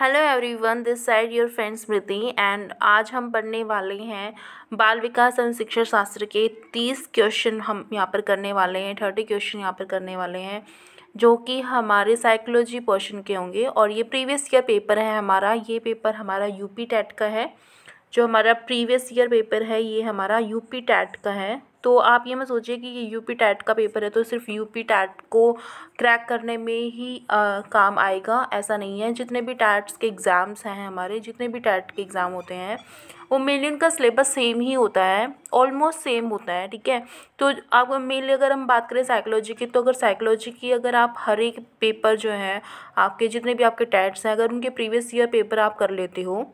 hello everyone this side your friend Smriti and आज हम पढ़ने वाले हैं बाल विकास एवं शिक्षा शास्त्र के तीस क्वेश्चन हम यहाँ पर करने वाले हैं थर्टी क्वेश्चन यहाँ पर करने वाले हैं जो कि हमारे साइकोलॉजी पोर्शन के होंगे और ये प्रीवियस ईयर पेपर है हमारा ये पेपर हमारा यूपी टेट का है जो हमारा प्रीवियस ईयर पेपर है ये हमारा यूपी टेट का है तो आप ये मत सोचिए कि ये यू पी टैट का पेपर है तो सिर्फ यू पी टैट को क्रैक करने में ही आ, काम आएगा ऐसा नहीं है जितने भी टैट्स के एग्ज़ाम्स हैं हमारे जितने भी टैट के एग्ज़ाम होते हैं वो मेनली उनका सिलेबस सेम ही होता है ऑलमोस्ट सेम होता है ठीक है तो आप मेनली अगर हम बात करें साइकोलॉजी की तो अगर साइकोलॉजी की अगर आप हर एक पेपर जो है आपके जितने भी आपके टैट्स हैं अगर उनके प्रीवियस ईयर पेपर आप कर लेते हो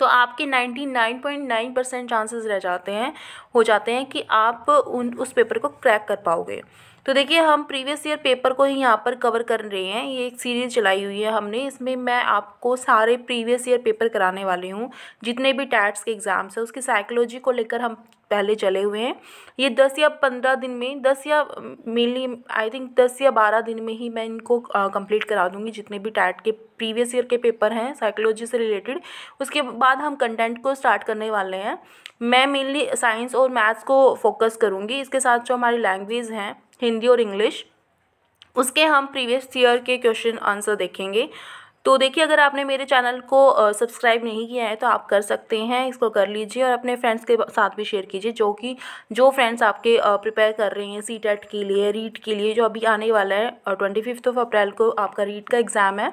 तो आपके 99.9 परसेंट चांसेस रह जाते हैं हो जाते हैं कि आप उन उस पेपर को क्रैक कर पाओगे तो देखिए हम प्रीवियस ईयर पेपर को ही यहाँ पर कवर कर रहे हैं ये एक सीरीज़ चलाई हुई है हमने इसमें मैं आपको सारे प्रीवियस ईयर पेपर कराने वाली हूँ जितने भी टैट्स के एग्ज़ाम्स हैं उसकी साइकोलॉजी को लेकर हम पहले चले हुए हैं ये दस या पंद्रह दिन में दस या मेनली आई थिंक दस या बारह दिन में ही मैं इनको कंप्लीट करा दूँगी जितने भी टैट के प्रीवियस ईयर के पेपर हैं साइकोलॉजी से रिलेटेड उसके बाद हम कंटेंट को स्टार्ट करने वाले हैं मैं मेनली साइंस और मैथ्स को फोकस करूँगी इसके साथ जो हमारी लैंग्वेज हैं हिंदी और इंग्लिश उसके हम प्रीवियस ईयर के क्वेश्चन आंसर देखेंगे तो देखिए अगर आपने मेरे चैनल को सब्सक्राइब नहीं किया है तो आप कर सकते हैं इसको कर लीजिए और अपने फ्रेंड्स के साथ भी शेयर कीजिए जो कि जो फ्रेंड्स आपके प्रिपेयर कर रहे हैं सी टेट e के लिए रीट के लिए जो अभी आने वाला है और ट्वेंटी फिफ्थ ऑफ अप्रैल को आपका रीट का एग्ज़ाम है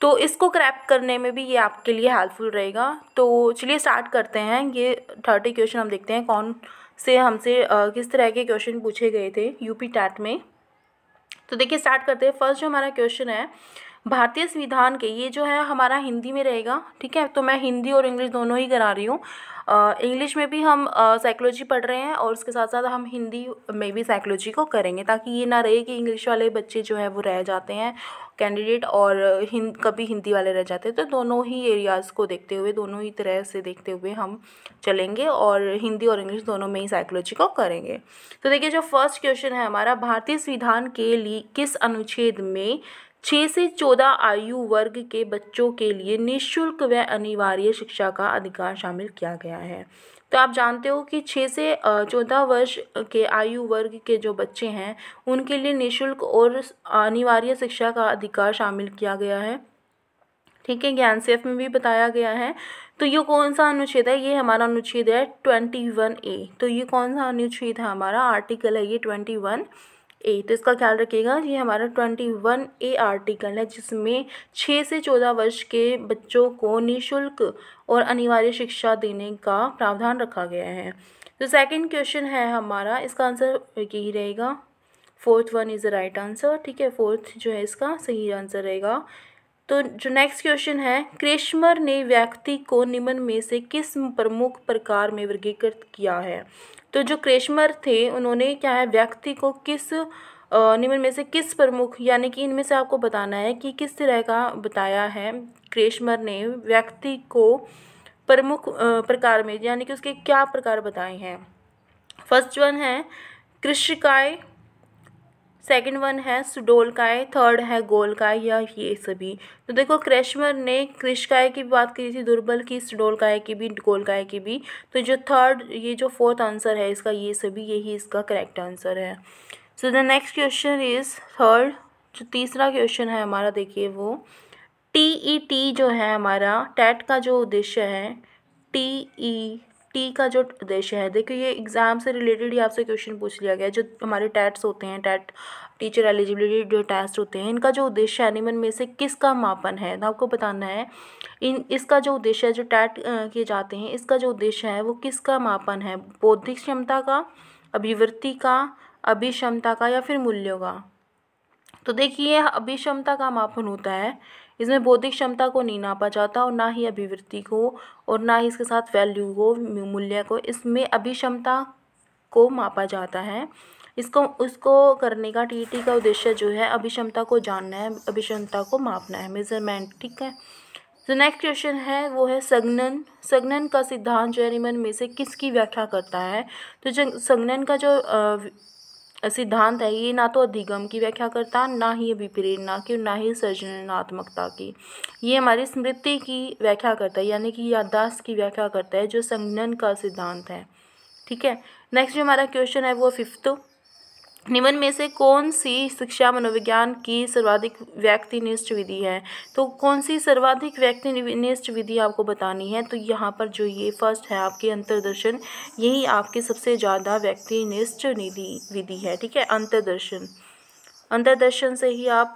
तो इसको क्रैप करने में भी ये आपके लिए हेल्पफुल रहेगा तो चलिए स्टार्ट करते हैं ये थर्टी क्वेश्चन हम देखते हैं कौन से हमसे किस तरह के क्वेश्चन पूछे गए थे यूपी टैट में तो देखिए स्टार्ट करते हैं फर्स्ट जो हमारा क्वेश्चन है भारतीय संविधान के ये जो है हमारा हिंदी में रहेगा ठीक है तो मैं हिंदी और इंग्लिश दोनों ही करा रही हूँ इंग्लिश में भी हम साइकोलॉजी पढ़ रहे हैं और उसके साथ साथ हम हिंदी में भी साइकोलॉजी को करेंगे ताकि ये ना रहे कि इंग्लिश वाले बच्चे जो है वो रह जाते हैं कैंडिडेट और हिंद कभी हिंदी वाले रह जाते हैं तो दोनों ही एरियाज़ को देखते हुए दोनों ही तरह से देखते हुए हम चलेंगे और हिंदी और इंग्लिश दोनों में ही साइकोलॉजी को करेंगे तो देखिए जो फर्स्ट क्वेश्चन है हमारा भारतीय संविधान के लिए किस अनुच्छेद में छः से चौदह आयु वर्ग के बच्चों के लिए निःशुल्क व अनिवार्य शिक्षा का अधिकार शामिल किया गया है तो आप जानते हो कि छः से चौदह वर्ष के आयु वर्ग के जो बच्चे हैं उनके लिए निःशुल्क और अनिवार्य शिक्षा का अधिकार शामिल किया गया है ठीक है ज्ञान सेफ में भी बताया गया है तो ये कौन सा अनुच्छेद है ये हमारा अनुच्छेद है ट्वेंटी वन ए तो ये कौन सा अनुच्छेद है हमारा आर्टिकल है ये ट्वेंटी वन ए तो इसका ख्याल रखिएगा ये हमारा ट्वेंटी वन ए आर्टिकल है जिसमें छः से चौदह वर्ष के बच्चों को निःशुल्क और अनिवार्य शिक्षा देने का प्रावधान रखा गया है तो सेकेंड क्वेश्चन है हमारा इसका आंसर यही रहेगा fourth one is the right answer ठीक है फोर्थ जो है इसका सही आंसर रहेगा तो जो नेक्स्ट क्वेश्चन है क्रेशमर ने व्यक्ति को निम्न में से किस प्रमुख प्रकार में वर्गीकृत किया है तो जो क्रेशमर थे उन्होंने क्या है व्यक्ति को किस निम्न में से किस प्रमुख यानी कि इनमें से आपको बताना है कि किस तरह का बताया है क्रेशमर ने व्यक्ति को प्रमुख प्रकार में यानी कि उसके क्या प्रकार बताए हैं फर्स्ट वन है कृषिकाय सेकंड वन है सुडोलकाय थर्ड है गोलकाय या ये सभी तो देखो क्रेशमर ने कृषकाय की बात की थी दुर्बल की सुडोलकाय की भी गोलकाय की भी तो जो थर्ड ये जो फोर्थ आंसर है इसका ये सभी यही इसका करेक्ट आंसर है so the next question is third जो तीसरा क्वेश्चन है हमारा देखिए वो टी ई टी जो है हमारा टैट का जो उद्देश्य है टी ई e टी का जो उद्देश्य है देखिए ये एग्ज़ाम से रिलेटेड ही आपसे क्वेश्चन पूछ लिया गया जो हमारे टैट्स होते हैं टैट टीचर एलिजिबिलिटी जो टेस्ट होते हैं इनका जो उद्देश्य एनिमल में से किसका मापन है तो आपको बताना है इन इसका जो उद्देश्य है जो टैट किए जाते हैं इसका जो उद्देश्य है वो किसका मापन है बौद्धिक क्षमता का अभिवृत्ति का अभिक्षमता का या फिर मूल्यों का तो देखिए अभिक्षमता का मापन होता है इसमें बौद्धिक क्षमता को नहीं नापा जाता और ना ही अभिवृत्ति को और ना ही इसके साथ वैल्यू को मूल्य को इसमें अभिक्षमता को मापा जाता है इसको उसको करने का टीटी का उद्देश्य जो है अभिक्षमता को जानना है अभिक्षमता को मापना है मेजरमेंट ठीक है जो नेक्स्ट क्वेश्चन है वो है सगनन सगनन का सिद्धांत जो जैरिमन में से किसकी व्याख्या करता है तो सगनन का जो सिद्धांत है ये ना तो अधिगम की व्याख्या करता ना ही अभिप्रेरणा की ना ही सृजनात्मकता की ये हमारी स्मृति की व्याख्या करता है यानी कि याददाश्त की व्याख्या करता है जो संगन का सिद्धांत है ठीक है नेक्स्ट जो हमारा क्वेश्चन है वो फिफ्थ निम्न में से कौन सी शिक्षा मनोविज्ञान की सर्वाधिक व्यक्तिनिष्ठ विधि है तो कौन सी सर्वाधिक व्यक्तिनिष्ठ विधि आपको बतानी है तो यहाँ पर जो ये फर्स्ट है आपके अंतर्दर्शन यही आपकी सबसे ज़्यादा व्यक्तिनिष्ठ निधि विधि है ठीक है अंतर्दर्शन अंतर्दर्शन से ही आप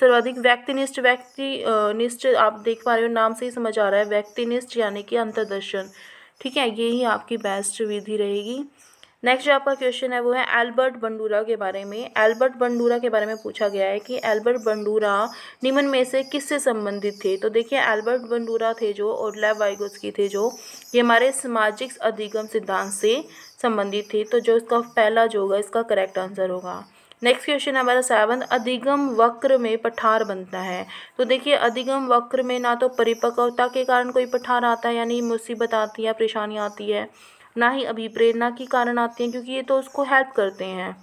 सर्वाधिक व्यक्तिनिष्ठ निष्ठ आप देख पा रहे हो नाम से ही समझ आ रहा है व्यक्तिनिष्ठ यानी कि अंतर्दर्शन ठीक है यही आपकी बेस्ट विधि रहेगी नेक्स्ट जो आपका क्वेश्चन है वो है एल्बर्ट बंडूरा के बारे में एल्बर्ट बंडूरा के बारे में पूछा गया है कि एल्बर्ट बंडूरा निम्न में से किससे संबंधित थे तो देखिए एल्बर्ट बंडूरा थे जो और लैब वाइगोस की थे जो ये हमारे सामाजिक अधिगम सिद्धांत से संबंधित थे तो जो इसका पहला जो होगा इसका करेक्ट आंसर होगा नेक्स्ट क्वेश्चन है हमारा सेवन अधिगम वक्र में पठार बनता है तो देखिए अधिगम वक्र में ना तो परिपक्वता के कारण कोई पठार आता है यानी मुसीबत आती है परेशानी आती है ना ही अभी प्रेरणा के कारण आते हैं क्योंकि ये तो उसको हेल्प करते हैं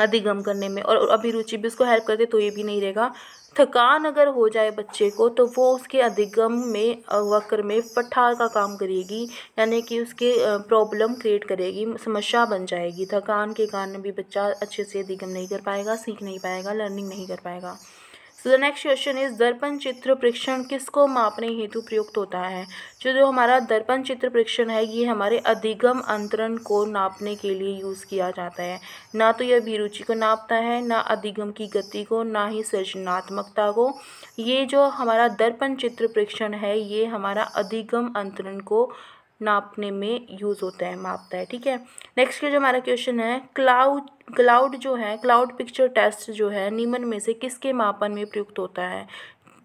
अधिगम करने में और अभिरुचि भी उसको हेल्प करते तो ये भी नहीं रहेगा थकान अगर हो जाए बच्चे को तो वो उसके अधिगम में वक्र में पठार का काम करेगी यानी कि उसके प्रॉब्लम क्रिएट करेगी समस्या बन जाएगी थकान के कारण भी बच्चा अच्छे से अधिगम नहीं कर पाएगा सीख नहीं पाएगा लर्निंग नहीं कर पाएगा so the next question is दर्पण चित्र परीक्षण किसको मापने हेतु प्रयुक्त होता है जो जो हमारा दर्पण चित्र परीक्षण है ये हमारे अधिगम अंतरण को नापने के लिए यूज़ किया जाता है ना तो यह अभिरुचि को नापता है ना अधिगम की गति को ना ही सृजनात्मकता को ये जो हमारा दर्पण चित्र परीक्षण है ये हमारा अधिगम अंतरण को नापने में यूज़ होता है मापता है ठीक है नेक्स्ट के जो हमारा क्वेश्चन है क्लाउड क्लाउड जो है क्लाउड पिक्चर टेस्ट जो है नीमन में से किसके मापन में प्रयुक्त होता है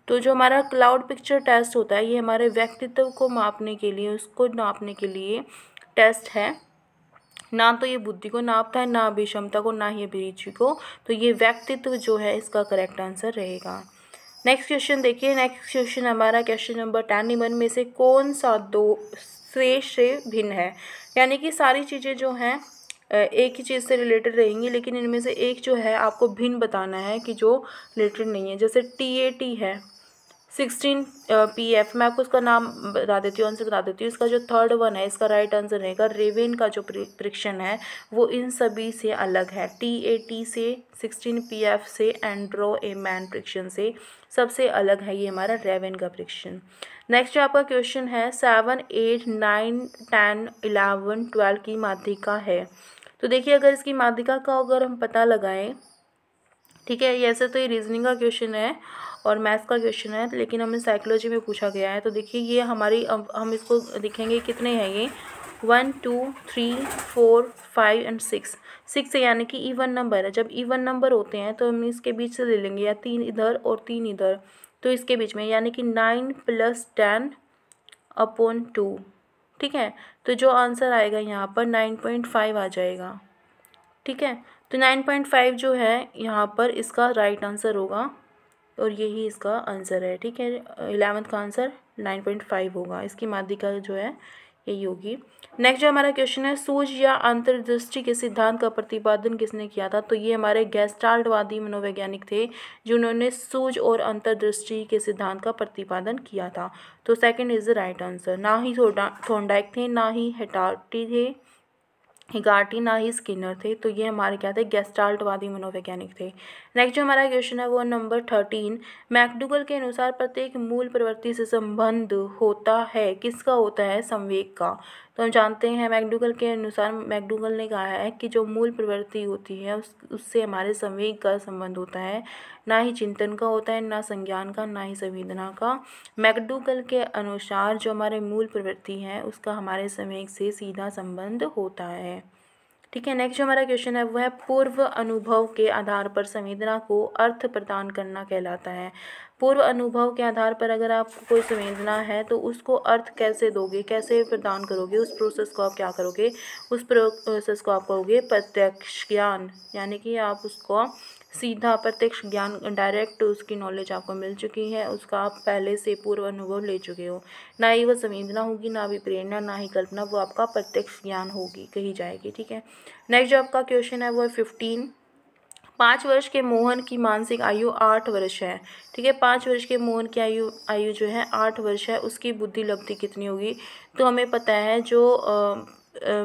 तो जो हमारा क्लाउड पिक्चर टेस्ट होता है ये हमारे व्यक्तित्व को मापने के लिए उसको नापने के लिए टेस्ट है ना तो ये बुद्धि को नापता है ना अभिषमता को ना ही अभिरुचि को तो ये व्यक्तित्व जो है इसका करेक्ट आंसर रहेगा नेक्स्ट क्वेश्चन देखिए नेक्स्ट क्वेश्चन हमारा क्वेश्चन नंबर टेन निम्न में से कौन सा दो से से भिन्न है यानी कि सारी चीज़ें जो हैं एक ही चीज़ से रिलेटेड रहेंगी लेकिन इनमें से एक जो है आपको भिन्न बताना है कि जो रिलेटेड नहीं है जैसे टी ए टी है सिक्सटीन पी एफ मैं आपको इसका नाम बता देती हूँ आंसर बता देती हूँ इसका जो थर्ड वन है इसका राइट आंसर रहेगा रेवेन का जो प्रिक्शन है वो इन सभी से अलग है टी ए टी से सिक्सटीन पी एफ से एंड्रो ए मैन प्रिक्शन से सबसे अलग है ये हमारा रेवेन का प्रिक्शन नेक्स्ट जो आपका क्वेश्चन है seven eight nine ten eleven twelve की माध्यिका है तो देखिए अगर इसकी माध्यिका का अगर हम पता लगाएं ठीक है ये ऐसे तो ये रीजनिंग का क्वेश्चन है और मैथ्स का क्वेश्चन है लेकिन हमें साइकोलॉजी में पूछा गया है तो देखिए ये हमारी हम इसको देखेंगे कितने हैं ये one two three four five and six six यानी कि ईवन नंबर है जब ईवन नंबर होते हैं तो हम इसके बीच से ले लेंगे या तीन इधर और तीन इधर तो इसके बीच में यानी कि nine plus ten upon two ठीक है तो जो आंसर आएगा यहाँ पर नाइन पॉइंट फाइव आ जाएगा ठीक है तो नाइन पॉइंट फाइव जो है यहाँ पर इसका राइट आंसर होगा और यही इसका आंसर है ठीक है इलेवंथ का आंसर नाइन पॉइंट फाइव होगा इसकी माध्यिका जो है यही होगी नेक्स्ट जो हमारा क्वेश्चन है सूझ या अंतर्दृष्टि के सिद्धांत का प्रतिपादन किसने किया था तो ये हमारे गैस्टाल्टवादी मनोवैज्ञानिक थे जिन्होंने सूझ और अंतर्दृष्टि के सिद्धांत का प्रतिपादन किया था तो second is the right answer ना ही थोडा थोंडाइक थे ना ही हेटाटी थे हिगाटी ना ही स्किनर थे तो ये हमारे क्या थे गेस्टाल्टवादी मनोवैज्ञानिक थे नेक्स्ट जो हमारा क्वेश्चन है वो नंबर थर्टीन मैकडूगल के अनुसार प्रत्येक मूल प्रवृत्ति से संबंध होता है किसका होता है संवेग का तो हम जानते हैं मैकडूगल के अनुसार मैकडूगल ने कहा है कि जो मूल प्रवृत्ति होती है उस उससे हमारे संवेग का संबंध होता है ना ही चिंतन का होता है ना संज्ञान का ना ही संवेदना का मैकडूगल के अनुसार जो हमारे मूल प्रवृत्ति है उसका हमारे संवेग से सीधा संबंध होता है ठीक है नेक्स्ट जो हमारा क्वेश्चन है वो है पूर्व अनुभव के आधार पर संवेदना को अर्थ प्रदान करना कहलाता है पूर्व अनुभव के आधार पर अगर आपको कोई संवेदना है तो उसको अर्थ कैसे दोगे कैसे प्रदान करोगे उस प्रोसेस को आप क्या करोगे उस प्रोसेस को आप कहोगे प्रत्यक्ष ज्ञान यानी कि आप उसको सीधा प्रत्यक्ष ज्ञान डायरेक्ट उसकी नॉलेज आपको मिल चुकी है उसका आप पहले से पूर्व अनुभव ले चुके हो ना ही वह संवेदना होगी ना भी प्रेरणा ना ही कल्पना वो आपका प्रत्यक्ष ज्ञान होगी कही जाएगी ठीक है नेक्स्ट जो आपका क्वेश्चन है वो है फिफ्टीन पाँच वर्ष के मोहन की मानसिक आयु आठ वर्ष है ठीक है पाँच वर्ष के मोहन की आयु आयु जो है आठ वर्ष है उसकी बुद्धि लब्धि कितनी होगी तो हमें पता है जो आ, आ,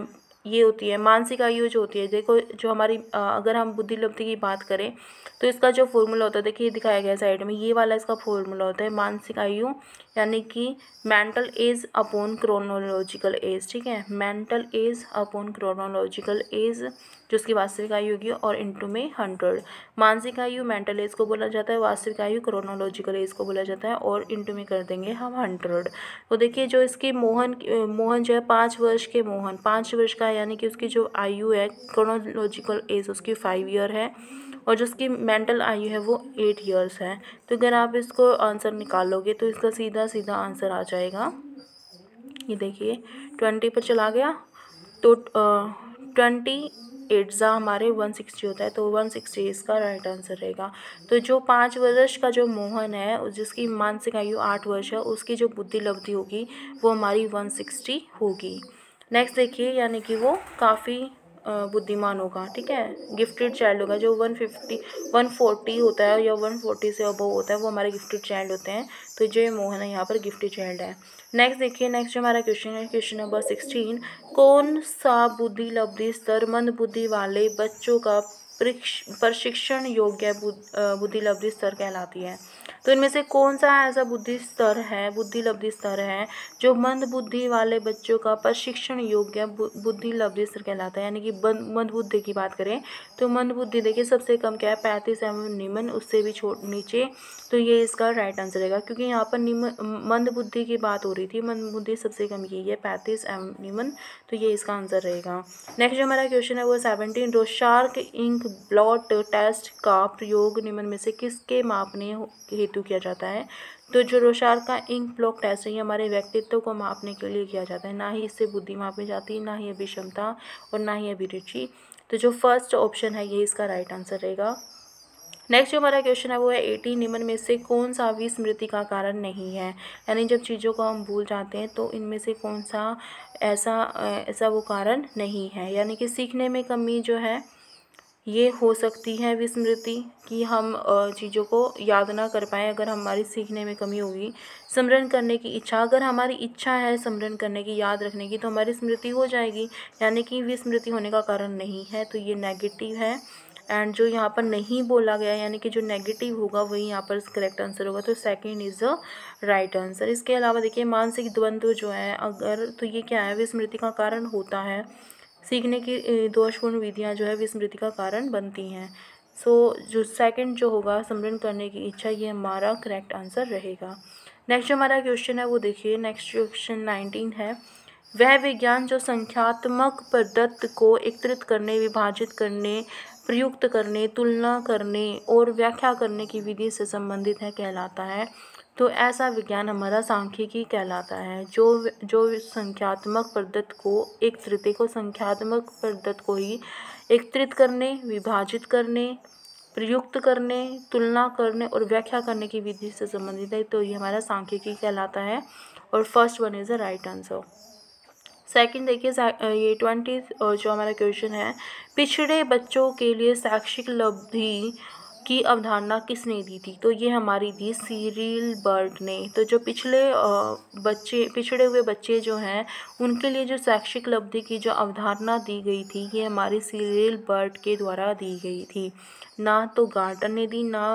ये होती है मानसिक आयु जो होती है देखो जो हमारी अगर हम बुद्धि की बात करें तो इसका जो फॉर्मूला होता है देखिए दिखाया गया साइड में ये वाला इसका फॉर्मूला होता है मानसिक आयु यानी कि mental age upon chronological age ठीक है mental age upon chronological age जो उसकी वास्तविक आयु होगी और इंटू में हंड्रेड मानसिक आयु मेंटल एज को बोला जाता है वास्तविक आयु क्रोनोलॉजिकल एज को बोला जाता है और इंटू में कर देंगे हम हंड्रेड तो देखिए जो इसके मोहन मोहन जो है पाँच वर्ष के मोहन पाँच वर्ष का यानी कि उसकी जो आयु है क्रोनोलॉजिकल एज उसकी फाइव ईयर है और जो उसकी मेंटल आयु है वो एट ईयर्स है तो अगर आप इसको आंसर निकालोगे तो इसका सीधा सीधा आंसर आ जाएगा ये देखिए ट्वेंटी पर चला गया तो ट्वेंटी एट ज़ा हमारे वन सिक्सटी होता है तो वन सिक्सटी इसका राइट आंसर रहेगा तो जो पाँच वर्ष का जो मोहन है जिसकी मानसिक आयु आठ वर्ष है उसकी जो बुद्धि लब्धि होगी वो हमारी वन सिक्सटी होगी नेक्स्ट देखिए यानी कि वो काफ़ी बुद्धिमान होगा ठीक है गिफ्टेड चाइल्ड होगा जो वन फिफ्टी वन फोर्टी होता है या वन फोर्टी से अबव होता है वो हमारे गिफ्टेड चाइल्ड होते हैं तो जो ये मोहन है यहाँ पर गिफ्टेड चाइल्ड है नेक्स्ट देखिए नेक्स्ट जो हमारा क्वेश्चन है क्वेश्चन नंबर सिक्सटीन कौन सा बुद्धि लब्धि स्तर मंद बुद्धि वाले बच्चों का प्रशिक्षण योग्य बुद्धि लब्धि स्तर कहलाती है तो इनमें से कौन सा ऐसा बुद्धि स्तर है बुद्धि लब्धि स्तर है जो मंद बुद्धि वाले बच्चों का प्रशिक्षण योग्य बुद्धि लब्धि स्तर कहलाता है यानी कि मंद बुद्धि की बात करें तो मंद बुद्धि देखिए सबसे कम क्या है पैंतीस एवं निम्न उससे भी छोट नीचे तो ये इसका राइट आंसर रहेगा क्योंकि यहाँ पर निम मंद बुद्धि की बात हो रही थी मंद बुद्धि सबसे कम यही है पैंतीस एम निमन तो ये इसका आंसर रहेगा नेक्स्ट जो हमारा क्वेश्चन है वो seventeen Rorschach ink blot test का प्रयोग निमन में से किसके मापने हेतु किया जाता है तो जो रोशार का इंक ब्लॉक टेस्ट है ये हमारे व्यक्तित्व को मापने के लिए किया जाता है ना ही इससे बुद्धि मापी जाती ना ही अभिषमता और ना ही अभिरुचि तो जो फर्स्ट ऑप्शन है ये इसका राइट आंसर रहेगा नेक्स्ट जो हमारा क्वेश्चन है वो है एटी निम्न में से कौन सा भी स्मृति का कारण नहीं है यानी जब चीज़ों को हम भूल जाते हैं तो इनमें से कौन सा ऐसा ऐसा वो कारण नहीं है यानी कि सीखने में कमी जो है ये हो सकती है विस्मृति कि हम चीज़ों को याद ना कर पाएँ अगर हमारी सीखने में कमी होगी स्मरण करने की इच्छा अगर हमारी इच्छा है स्मरण करने की याद रखने की तो हमारी स्मृति हो जाएगी यानी कि विस्मृति होने का कारण नहीं है तो ये नेगेटिव है एंड जो यहाँ पर नहीं बोला गया यानी कि जो नेगेटिव होगा वही यहाँ पर करेक्ट आंसर होगा तो second is the right answer इसके अलावा देखिए मानसिक द्वंद्व जो है अगर तो ये क्या है विस्मृति का कारण होता है सीखने की दोषपूर्ण विधियाँ जो है विस्मृति का कारण बनती हैं सो so, जो सेकंड जो होगा स्मरण करने की इच्छा ये हमारा करेक्ट आंसर रहेगा नेक्स्ट जो हमारा क्वेश्चन है वो देखिए नेक्स्ट क्वेश्चन नाइनटीन है वह विज्ञान जो संख्यात्मक पद्धत को एकत्रित करने विभाजित करने प्रयुक्त करने तुलना करने और व्याख्या करने की विधि से संबंधित है कहलाता है तो ऐसा विज्ञान हमारा सांख्यिकी कहलाता है जो जो संख्यात्मक पद्धत को एक तृतीय को संख्यात्मक पद्धत को ही एकत्रित करने विभाजित करने प्रयुक्त करने तुलना करने और व्याख्या करने की विधि से संबंधित है तो ये हमारा सांख्यिकी कहलाता है और first one is the right answer second देखिए ये ट्वेंटी जो हमारा क्वेश्चन है पिछड़े बच्चों के लिए शैक्षिक लब्धि की अवधारणा किसने दी थी तो ये हमारी दी सीरियल बर्ड ने तो जो पिछले बच्चे पिछड़े हुए बच्चे जो हैं उनके लिए जो शैक्षिक लब्धि की जो अवधारणा दी गई थी ये हमारी सीरियल बर्ड के द्वारा दी गई थी ना तो गार्टन ने दी ना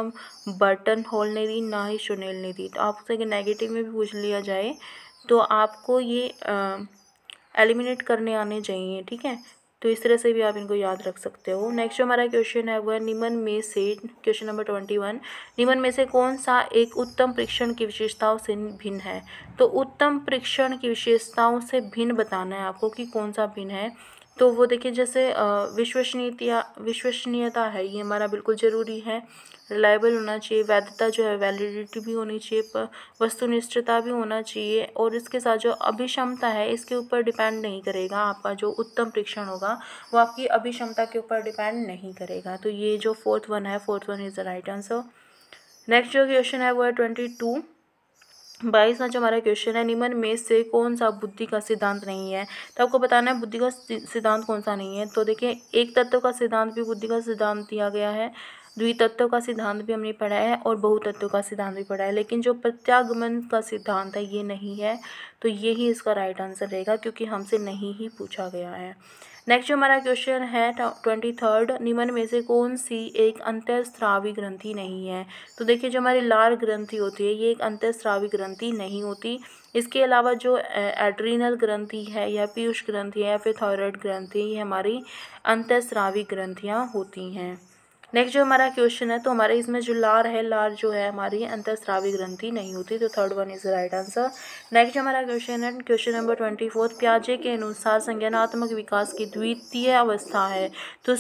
बर्टन हॉल ने दी ना ही सुनील ने दी तो आपसे नेगेटिव में भी पूछ लिया जाए तो आपको ये आ, एलिमिनेट करने आने चाहिए ठीक है तो इस तरह से भी आप इनको याद रख सकते हो नेक्स्ट जो हमारा क्वेश्चन है वह निमन में से क्वेश्चन नंबर ट्वेंटी वन निमन में से कौन सा एक उत्तम परीक्षण की विशेषताओं से भिन्न है तो उत्तम परीक्षण की विशेषताओं से भिन्न बताना है आपको कि कौन सा भिन्न है तो वो देखिए जैसे विश्वसनीयता विश्वसनीयता है ये हमारा बिल्कुल ज़रूरी है रिलायबल होना चाहिए वैधता जो है वैलिडिटी भी होनी चाहिए वस्तुनिष्ठता भी होना चाहिए और इसके साथ जो अभिक्षमता है इसके ऊपर डिपेंड नहीं करेगा आपका जो उत्तम परीक्षण होगा वो आपकी अभिक्षमता के ऊपर डिपेंड नहीं करेगा तो ये जो फोर्थ वन है fourth one is the right answer next जो क्वेश्चन है वो है ट्वेंटी टू बाईसवा जो हमारा क्वेश्चन है निम्न में से कौन सा बुद्धि का सिद्धांत नहीं है तो आपको बताना है बुद्धि का सिद्धांत कौन सा नहीं है तो देखिए एक तत्व का सिद्धांत भी बुद्धि का सिद्धांत दिया गया है द्वितत्व का सिद्धांत भी हमने पढ़ा है और बहुतत्व का सिद्धांत भी पढ़ा है लेकिन जो प्रत्यागमन का सिद्धांत है ये नहीं है तो ये ही इसका राइट आंसर रहेगा क्योंकि हमसे नहीं ही पूछा गया है नेक्स्ट जो हमारा क्वेश्चन है ट्वेंटी थर्ड निम्न में से कौन सी एक अंतरस्रावी ग्रंथि नहीं है तो देखिए जो हमारी लार ग्रंथि होती है ये एक अंतरस्रावी ग्रंथि नहीं होती इसके अलावा जो एड्रीनल ग्रंथि है या पीयूष ग्रंथि है या फिर थायरॉयड ग्रंथि ये हमारी अंतरस्रावी ग्रंथियाँ होती हैं नेक्स्ट जो हमारा क्वेश्चन है तो हमारे इसमें जो लार है लार जो है हमारी अंतरस्रावी ग्रंथि नहीं होती तो third one is right answer next जो हमारा क्वेश्चन है क्वेश्चन नंबर ट्वेंटी फोर्थ प्याजे के अनुसार संज्ञानात्मक विकास की द्वितीय अवस्था है तो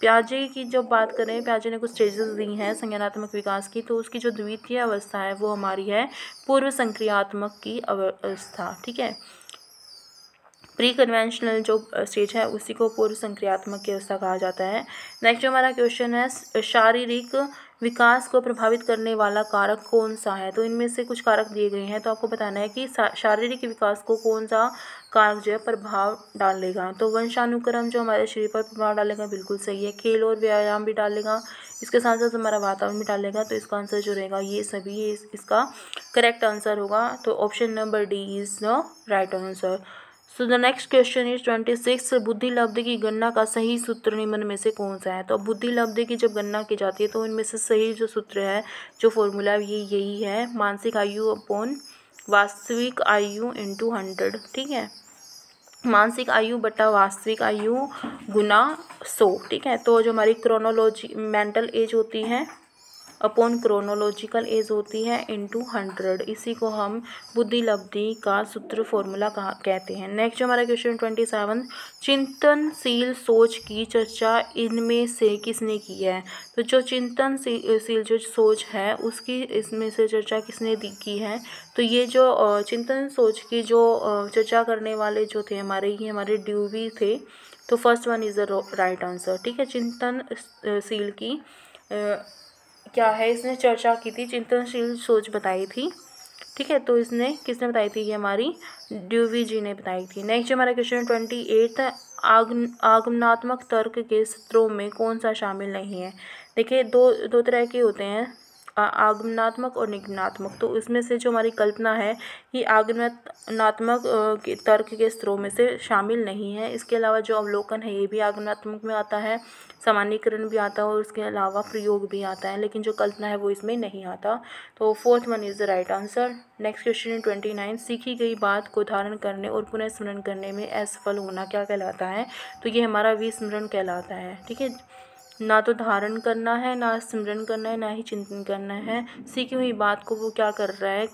प्याजे की जब बात करें प्याजे ने कुछ स्टेजेस दी हैं संज्ञानात्मक विकास की तो उसकी जो द्वितीय अवस्था है वो हमारी है पूर्व संक्रियात्मक की अवस्था ठीक है प्री कन्वेंशनल जो स्टेज है उसी को पूर्व संक्रियात्मक की अवस्था कहा जाता है नेक्स्ट जो हमारा क्वेश्चन है शारीरिक विकास को प्रभावित करने वाला कारक कौन सा है तो इनमें से कुछ कारक दिए गए हैं तो आपको बताना है कि शारीरिक विकास को कौन सा कारक जो है प्रभाव डालेगा तो वंशानुक्रम जो हमारे शरीर पर प्रभाव डालेगा बिल्कुल सही है खेल और व्यायाम भी डालेगा इसके साथ साथ हमारा वातावरण भी डालेगा तो इसका आंसर जो रहेगा ये सभी इस, इसका करेक्ट आंसर होगा तो option number D is the right answer so the next question is twenty six बुद्धि लब्ध की गणना का सही सूत्र निम्न में से कौन सा है तो बुद्धि लब्ध की जब गणना की जाती है तो इनमें से सही जो सूत्र है जो फॉर्मूला ये यही है मानसिक आयु अपॉन वास्तविक आयु इंटू हंड्रेड ठीक है मानसिक आयु बटा वास्तविक आयु गुना सौ ठीक है तो जो हमारी क्रोनोलॉजी मेंटल एज होती है अपॉन क्रोनोलॉजिकल एज होती है इनटू हंड्रेड इसी को हम बुद्धि लब्धि का सूत्र फॉर्मूला कहा कहते हैं नेक्स्ट हमारा क्वेश्चन ट्वेंटी सेवन चिंतनशील सोच की चर्चा इनमें से किसने की है तो जो चिंतनशील जो सोच है उसकी इसमें से चर्चा किसने की है तो ये जो चिंतन सोच की जो चर्चा करने वाले जो थे हमारे ये हमारे ड्यूवी थे तो first one is the right answer ठीक है चिंतन सील की क्या है इसने चर्चा की थी चिंतनशील सोच बताई थी ठीक है तो इसने किसने बताई थी ये हमारी ड्यूवी जी ने बताई थी नेक्स्ट हमारा क्वेश्चन ट्वेंटी एट आग आगमनात्मक तर्क के सत्रों में कौन सा शामिल नहीं है देखिए दो दो तरह के होते हैं आगमनात्मक और निगमनात्मक तो उसमें से जो हमारी कल्पना है ये आगमनात्मक तर्क के स्त्रों में से शामिल नहीं है इसके अलावा जो अवलोकन है ये भी आगमनात्मक में आता है सामान्यकरण भी आता है और उसके अलावा प्रयोग भी आता है लेकिन जो कल्पना है वो इसमें नहीं आता तो fourth one is the right answer next question twenty nine सीखी गई बात को धारण करने और पुनः स्मरण करने में असफल होना क्या कहलाता है तो ये हमारा विस्मरण कहलाता है ठीक है ना तो धारण करना है ना स्मरण करना है ना ही चिंतन करना है सीखी हुई बात को वो क्या कर रहा है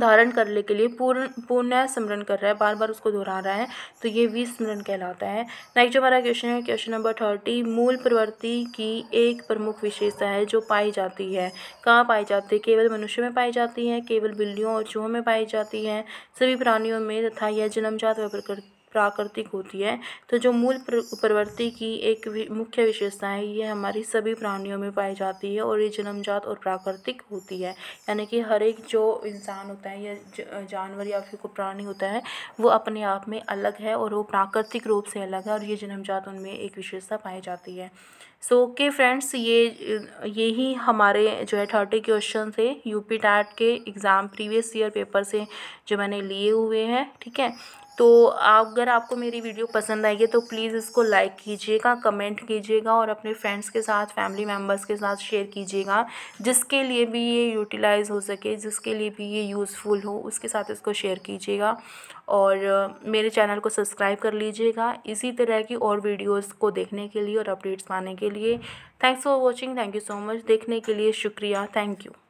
धारण करने के लिए पूर्ण पूर्ण स्मरण कर रहा है बार बार उसको दोहरा रहा है तो ये भी स्मरण कहलाता है नेक्स्ट जो हमारा क्वेश्चन है क्वेश्चन नंबर थर्टी मूल प्रवृत्ति की एक प्रमुख विशेषता है जो पाई जाती है कहाँ पाई जाती है केवल मनुष्य में पाई जाती है केवल बिल्लियों और चूहों में पाई जाती है सभी प्राणियों में तथा यह जन्मजात व प्रकृति प्राकृतिक होती है तो जो मूल प्रवृत्ति की एक मुख्य विशेषता है ये हमारी सभी प्राणियों में पाई जाती है और ये जन्मजात और प्राकृतिक होती है यानी कि हर एक जो इंसान होता है या जानवर या फिर कोई प्राणी होता है वो अपने आप में अलग है और वो प्राकृतिक रूप से अलग है और ये जन्मजात उनमें एक विशेषता पाई जाती है सो ओके फ्रेंड्स ये यही हमारे जो है थर्टी क्वेश्चन थे यूपी टैट के एग्ज़ाम प्रीवियस ईयर पेपर से जो मैंने लिए हुए हैं ठीक है तो अगर आपको मेरी वीडियो पसंद आई है तो प्लीज़ इसको लाइक कीजिएगा कमेंट कीजिएगा और अपने फ्रेंड्स के साथ फैमिली मेम्बर्स के साथ शेयर कीजिएगा जिसके लिए भी ये यूटिलाइज हो सके जिसके लिए भी ये यूज़फुल हो उसके साथ इसको शेयर कीजिएगा और मेरे चैनल को सब्सक्राइब कर लीजिएगा इसी तरह की और वीडियोज़ को देखने के लिए और अपडेट्स पाने के लिए thanks for watching thank you so much देखने के लिए शुक्रिया थैंक यू